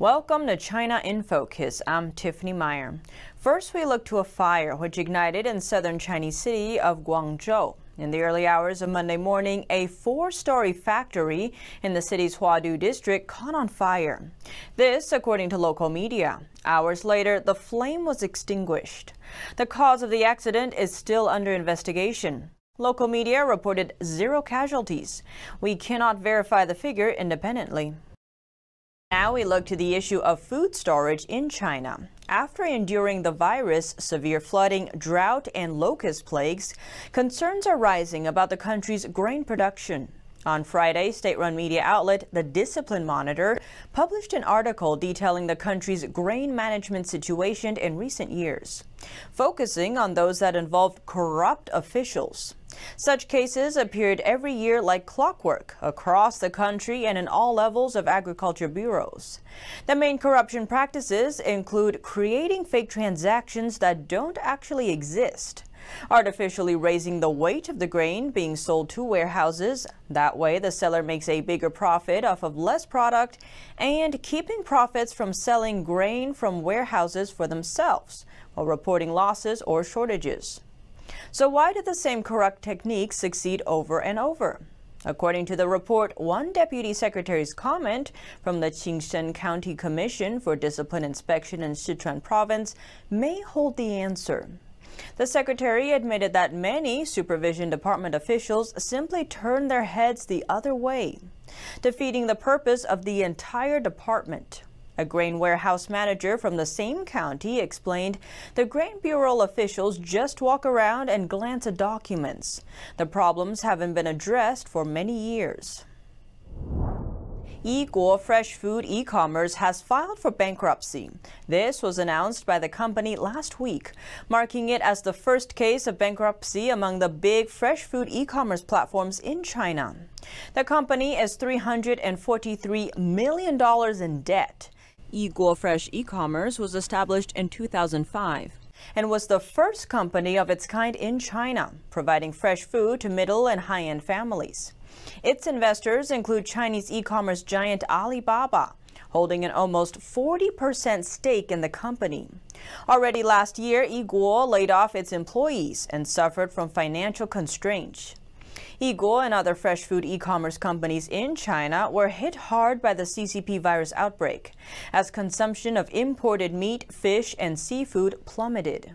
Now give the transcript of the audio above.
Welcome to China in Focus. I'm Tiffany Meyer. First, we look to a fire which ignited in southern Chinese city of Guangzhou. In the early hours of Monday morning, a four-story factory in the city's Huadu district caught on fire. This, according to local media. Hours later, the flame was extinguished. The cause of the accident is still under investigation. Local media reported zero casualties. We cannot verify the figure independently. Now we look to the issue of food storage in China. After enduring the virus, severe flooding, drought, and locust plagues, concerns are rising about the country's grain production. On Friday, state-run media outlet The Discipline Monitor published an article detailing the country's grain management situation in recent years, focusing on those that involved corrupt officials. Such cases appeared every year like clockwork across the country and in all levels of agriculture bureaus. The main corruption practices include creating fake transactions that don't actually exist, artificially raising the weight of the grain being sold to warehouses. That way, the seller makes a bigger profit off of less product and keeping profits from selling grain from warehouses for themselves while reporting losses or shortages. So why did the same corrupt technique succeed over and over? According to the report, one deputy secretary's comment from the Qingshan County Commission for Discipline Inspection in Sichuan Province may hold the answer. The secretary admitted that many supervision department officials simply turned their heads the other way, defeating the purpose of the entire department. A grain warehouse manager from the same county explained the Grain Bureau officials just walk around and glance at documents. The problems haven't been addressed for many years. Igor Fresh Food E-Commerce has filed for bankruptcy. This was announced by the company last week, marking it as the first case of bankruptcy among the big fresh food e-commerce platforms in China. The company is $343 million in debt. Fresh e-commerce was established in 2005 and was the first company of its kind in China, providing fresh food to middle and high-end families. Its investors include Chinese e-commerce giant Alibaba, holding an almost 40% stake in the company. Already last year, eGuo laid off its employees and suffered from financial constraints. Eagle and other fresh food e-commerce companies in China were hit hard by the CCP virus outbreak, as consumption of imported meat, fish, and seafood plummeted.